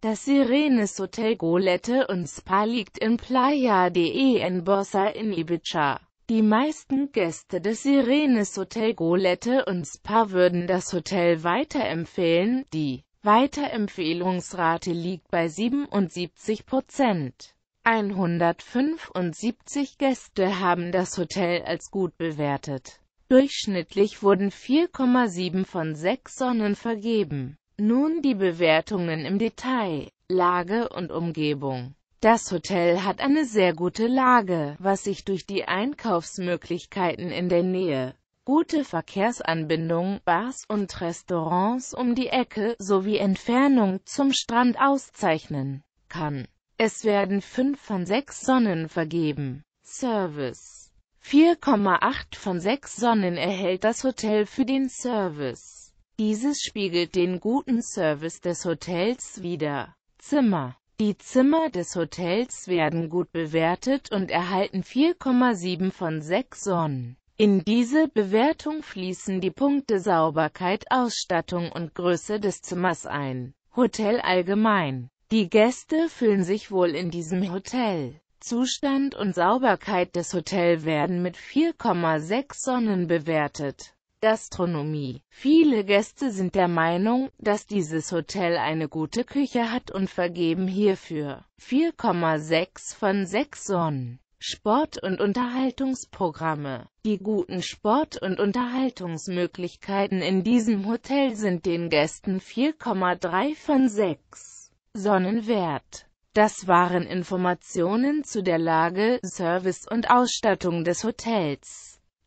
Das Sirenes Hotel Golette und Spa liegt in Playa de Enbosa in Ibiza. Die meisten Gäste des Sirenes Hotel Golette und Spa würden das Hotel weiterempfehlen, die Weiterempfehlungsrate liegt bei 77 175 Gäste haben das Hotel als gut bewertet. Durchschnittlich wurden 4,7 von 6 Sonnen vergeben. Nun die Bewertungen im Detail. Lage und Umgebung. Das Hotel hat eine sehr gute Lage, was sich durch die Einkaufsmöglichkeiten in der Nähe, gute Verkehrsanbindung, Bars und Restaurants um die Ecke sowie Entfernung zum Strand auszeichnen kann. Es werden 5 von 6 Sonnen vergeben. Service 4,8 von 6 Sonnen erhält das Hotel für den Service. Dieses spiegelt den guten Service des Hotels wider. Zimmer Die Zimmer des Hotels werden gut bewertet und erhalten 4,7 von 6 Sonnen. In diese Bewertung fließen die Punkte Sauberkeit, Ausstattung und Größe des Zimmers ein. Hotel allgemein Die Gäste fühlen sich wohl in diesem Hotel. Zustand und Sauberkeit des Hotels werden mit 4,6 Sonnen bewertet. Gastronomie. Viele Gäste sind der Meinung, dass dieses Hotel eine gute Küche hat und vergeben hierfür 4,6 von 6 Sonnen. Sport- und Unterhaltungsprogramme. Die guten Sport- und Unterhaltungsmöglichkeiten in diesem Hotel sind den Gästen 4,3 von 6 Sonnen wert. Das waren Informationen zu der Lage, Service und Ausstattung des Hotels.